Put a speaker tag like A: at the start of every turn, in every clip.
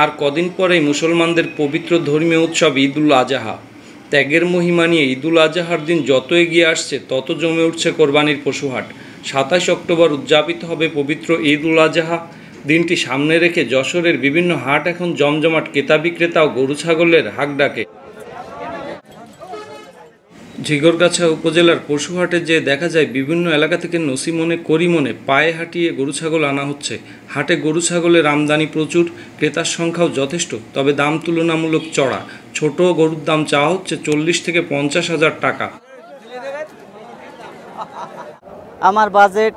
A: আর কদিন পরে মুসলমানদের পবিত্র ধর্মীয় উৎসব ঈদুল আজাহা ত্যাগের মহিমা নিয়ে ঈদুল আজাহার দিন যত এগিয়ে আসছে তত জমে উঠছে কোরবানির পশুহাট সাতাশ অক্টোবর উদযাপিত হবে পবিত্র ঈদুল আজাহা দিনটি সামনে রেখে যশোরের বিভিন্ন হাট এখন জমজমাট ক্রেতা বিক্রেতা ও গরু ছাগলের হাক ডাকে ঝিগরগাছা উপজেলার পশুহাটে যে দেখা যায় বিভিন্ন এলাকা থেকে নসিমনে করিমনে পায়ে হাঁটিয়ে গরু ছাগল আনা হচ্ছে হাটে গরু ছাগলের আমদানি প্রচুর ক্রেতার সংখ্যাও যথেষ্ট তবে দাম তুলনামূলক চড়া ছোট গরুর দাম চাওয়া হচ্ছে চল্লিশ থেকে পঞ্চাশ হাজার টাকা
B: আমার বাজেট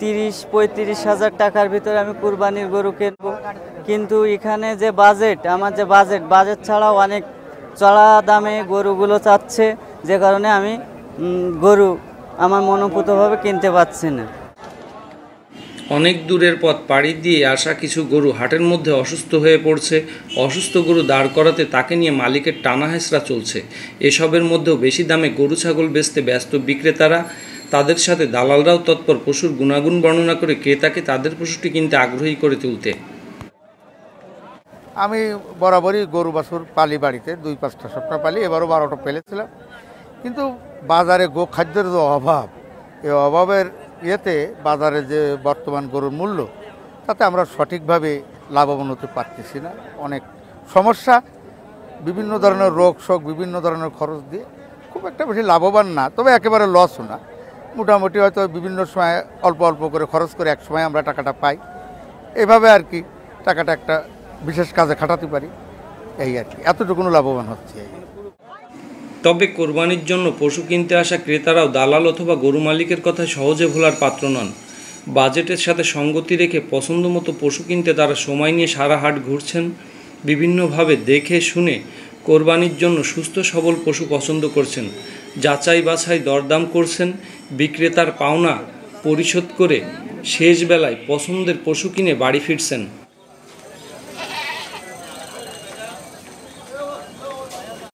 B: তিরিশ পঁয়ত্রিশ হাজার টাকার ভিতরে আমি কুরবানির গরু কিনব কিন্তু এখানে যে বাজেট আমার যে বাজেট বাজেট ছাড়াও অনেক চড়া দামে গরুগুলো চাচ্ছে যে কারণে আমি গরু আমার মনোপুতভাবে কিনতে পারছি না
A: অনেক দূরের পথ পাড়ি দিয়ে আসা কিছু গরু হাটের মধ্যে অসুস্থ হয়ে পড়ছে অসুস্থ গরু দাঁড় করাতে তাকে নিয়ে মালিকের টানা হেসরা চলছে এসবের মধ্যেও বেশি দামে গরু ছাগল বেচতে ব্যস্ত বিক্রেতারা তাদের সাথে দালালরাও তৎপর পশুর গুণাগুণ বর্ণনা করে ক্রেতাকে তাদের পশুটি কিনতে আগ্রহী করে তুলতে
C: আমি বরাবরই গরু বাছুর পালি বাড়িতে দুই পাঁচটা সপ্তাহ পালি এবারও বারোটা পেলেছিলাম কিন্তু বাজারে গোখাদ্যের যে অভাব এই অভাবের ইয়েতে বাজারে যে বর্তমান গরুর মূল্য তাতে আমরা সঠিকভাবে লাভবান হতে পারতেছি না অনেক সমস্যা বিভিন্ন ধরনের রোগ শোক বিভিন্ন ধরনের খরচ দিয়ে খুব একটা বেশি লাভবান না তবে একেবারে লসও না মোটামুটি হয়তো বিভিন্ন সময় অল্প অল্প করে খরচ করে এক সময় আমরা টাকাটা পাই এভাবে আর কি টাকাটা একটা বিশেষ কাজে খাটাতে পারি এই আর কি এতটুকুনও লাভবান
A: হচ্ছে এই তবে কোরবানির জন্য পশু কিনতে আসা ক্রেতারাও দালাল অথবা গরু মালিকের কথা সহজে ভোলার পাত্র নন বাজেটের সাথে সঙ্গতি রেখে পছন্দ মতো পশু কিনতে তারা সময় নিয়ে সারা হাট ঘুরছেন বিভিন্নভাবে দেখে শুনে কোরবানির জন্য সুস্থ সবল পশু পছন্দ করছেন যাচাই বাছাই দরদাম করছেন বিক্রেতার পাওনা পরিশোধ করে শেষবেলায় পছন্দের পশু কিনে বাড়ি ফিরছেন